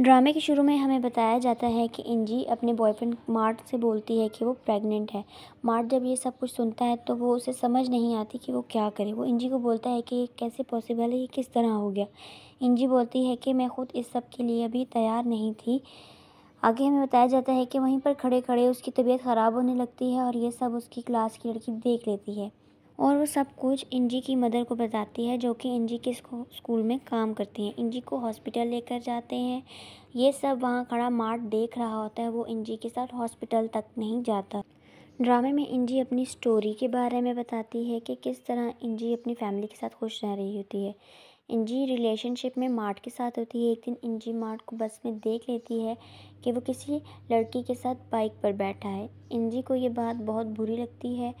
ड्रामे के शुरू में हमें बताया जाता है कि इंजी अपने बॉयफ्रेंड मार्ट से बोलती है कि वो प्रेग्नेंट है मार्ट जब ये सब कुछ सुनता है तो वो उसे समझ नहीं आती कि वो क्या करे वो इंजी को बोलता है कि ये कैसे पॉसिबल है ये किस तरह हो गया इंजी बोलती है कि मैं खुद इस सब के लिए अभी तैयार नहीं थी आगे हमें बताया जाता है कि वहीं पर खड़े खड़े उसकी तबीयत ख़राब होने लगती है और ये सब उसकी क्लास की लड़की देख लेती है और वो सब कुछ इंजी की मदर को बताती है जो कि इंजी के स्कूल में काम करती हैं इंजी को हॉस्पिटल लेकर जाते हैं ये सब वहाँ खड़ा मार्ट देख रहा होता है वो इंजी के साथ हॉस्पिटल तक नहीं जाता ड्रामे में इंजी अपनी स्टोरी के बारे में बताती है कि किस तरह इंजी अपनी फैमिली के साथ खुश रह रही होती है इंजी रिलेशनशिप में मार्ट के साथ होती है एक दिन इंजी मार्ट को बस में देख लेती है कि वो किसी लड़की के साथ बाइक पर बैठा है इंजी को ये बात बहुत बुरी लगती है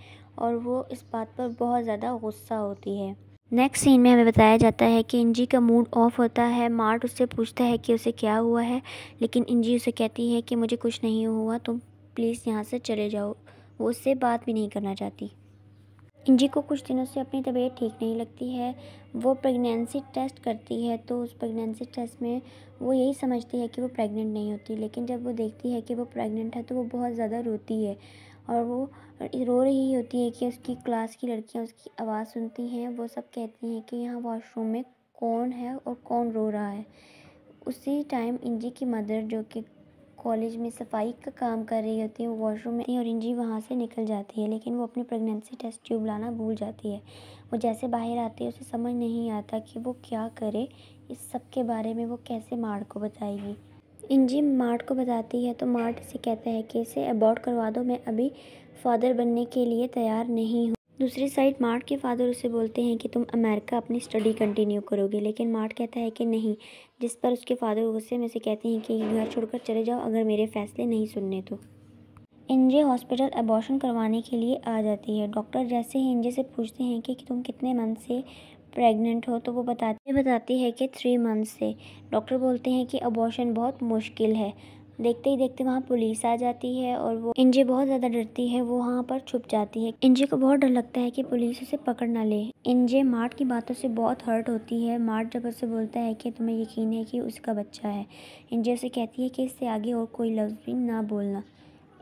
और वो इस बात पर बहुत ज़्यादा गुस्सा होती है नेक्स्ट सीन में हमें बताया जाता है कि इंजी का मूड ऑफ होता है मार्ट उससे पूछता है कि उसे क्या हुआ है लेकिन इंजी उसे कहती है कि मुझे कुछ नहीं हुआ तुम प्लीज़ यहाँ से चले जाओ वो उससे बात भी नहीं करना चाहती जी को कुछ दिनों से अपनी तबीयत ठीक नहीं लगती है वो प्रेगनेंसी टेस्ट करती है तो उस प्रेगनेंसी टेस्ट में वो यही समझती है कि वो प्रेग्नेंट नहीं होती लेकिन जब वो देखती है कि वो प्रेग्नेंट है तो वो बहुत ज़्यादा रोती है और वो रो रही होती है कि उसकी क्लास की लड़कियाँ उसकी आवाज़ सुनती हैं वो सब कहती हैं कि यहाँ वॉशरूम में कौन है और कौन रो रहा है उसी टाइम इंजी की मदर जो कि कॉलेज में सफाई का काम कर रही होती है वो वॉशरूम में और इंजी वहाँ से निकल जाती है लेकिन वो अपनी प्रेगनेंसी टेस्ट ट्यूब लाना भूल जाती है वो जैसे बाहर आती है उसे समझ नहीं आता कि वो क्या करे इस सब के बारे में वो कैसे मार्ट को बताएगी इंजी मार्ट को बताती है तो मार्ट इसे कहता है कि इसे अबॉर्ड करवा दो मैं अभी फादर बनने के लिए तैयार नहीं हूँ दूसरी साइड मार्ट के फादर उसे बोलते हैं कि तुम अमेरिका अपनी स्टडी कंटिन्यू करोगे लेकिन मार्ट कहता है कि नहीं जिस पर उसके फादर गुस्से में से कहते हैं कि घर छोड़कर चले जाओ अगर मेरे फैसले नहीं सुनने तो इंजे हॉस्पिटल एबॉर्शन करवाने के लिए आ जाती है डॉक्टर जैसे ही इंजे से पूछते हैं कि तुम कितने मंथ से प्रेग्नेंट हो तो वो बताते बताती है कि थ्री मंथ से डॉक्टर बोलते हैं कि अबॉर्शन बहुत मुश्किल है देखते ही देखते वहाँ पुलिस आ जाती है और वो इंजे बहुत ज़्यादा डरती है वो वहाँ पर छुप जाती है इंजे को बहुत डर लगता है कि पुलिस उसे पकड़ ना ले इंजे मार्ट की बातों से बहुत हर्ट होती है मार्ट जब उसे बोलता है कि तुम्हें यकीन है कि उसका बच्चा है इंजे उसे कहती है कि इससे आगे और कोई लफ्ज़ भी ना बोलना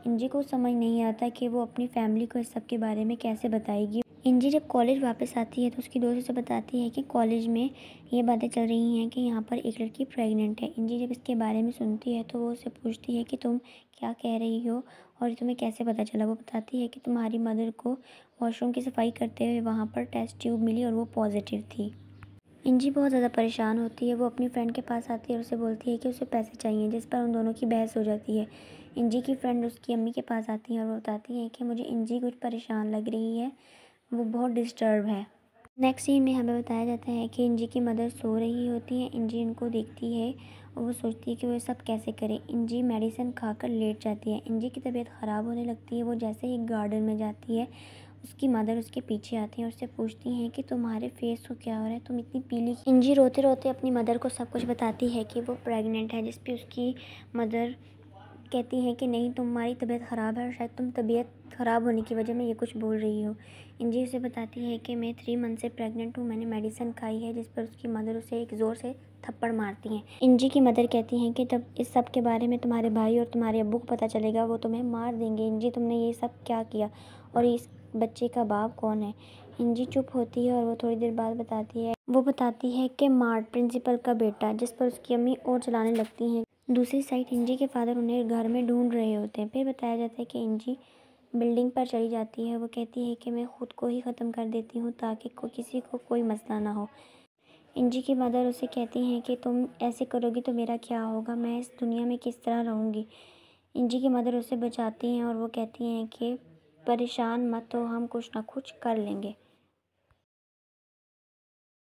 इंजे को समझ नहीं आता कि वो अपनी फैमिली को इस सब के बारे में कैसे बताएगी इंजी जब कॉलेज वापस आती है तो उसकी दोस्त उसे बताती है कि कॉलेज में ये बातें चल रही हैं कि यहाँ पर एक लड़की प्रेग्नेंट है इंजी जब इसके बारे में सुनती है तो वो उसे पूछती है कि तुम क्या कह रही हो और तुम्हें कैसे पता चला वो बताती है कि तुम्हारी मदर को वॉशरूम की सफाई करते हुए वहाँ पर टेस्ट ट्यूब मिली और वो पॉजिटिव थी इंजी बहुत ज़्यादा परेशान होती है वो अपनी फ्रेंड के पास आती है और उसे बोलती है कि उसे पैसे चाहिए जिस पर उन दोनों की बहस हो जाती है इंजी की फ्रेंड उसकी अम्मी के पास आती है और वो बताती है कि मुझे इंजी कुछ परेशान लग रही है वो बहुत डिस्टर्ब है नेक्स्ट सीन में हमें बताया जाता है कि इंजी की मदर सो रही होती है इंजी इनको देखती है और वो सोचती है कि वो सब कैसे करें इंजी मेडिसिन खाकर लेट जाती है इंजी की तबीयत ख़राब होने लगती है वो जैसे ही गार्डन में जाती है उसकी मदर उसके पीछे आती है और उससे पूछती हैं कि तुम्हारे फेस को क्या हो रहा है तुम इतनी पीली इंजी रोते रोते अपनी मदर को सब कुछ बताती है कि वो प्रेगनेंट है जिस पर उसकी मदर कहती हैं कि नहीं तुम्हारी तबीयत ख़राब है और शायद तुम तबीयत ख़राब होने की वजह में ये कुछ बोल रही हो इंजी उसे बताती है कि मैं थ्री मंथ से प्रेग्नेंट हूँ मैंने मेडिसिन खाई है जिस पर उसकी मदर उसे एक ज़ोर से थप्पड़ मारती हैं इंजी की मदर कहती हैं कि तब इस सब के बारे में तुम्हारे भाई और तुम्हारे अबू को पता चलेगा वो तुम्हें मार देंगे इंजी तुमने ये सब क्या किया और इस बच्चे का बाप कौन है इंजी चुप होती है और वो थोड़ी देर बाद बताती है वो बताती है कि मार्ट प्रिंसिपल का बेटा जिस पर उसकी अम्मी और चलाने लगती हैं दूसरी साइड इंजी के फादर उन्हें घर में ढूंढ रहे होते हैं फिर बताया जाता है कि इंजी बिल्डिंग पर चली जाती है वो कहती है कि मैं ख़ुद को ही ख़त्म कर देती हूँ ताकि को किसी को कोई मसला ना हो इंजी की मदर उसे कहती हैं कि तुम ऐसे करोगी तो मेरा क्या होगा मैं इस दुनिया में किस तरह रहूँगी इंजी की मदर उसे बचाती हैं और वो कहती हैं कि परेशान मत हो हम कुछ ना कुछ कर लेंगे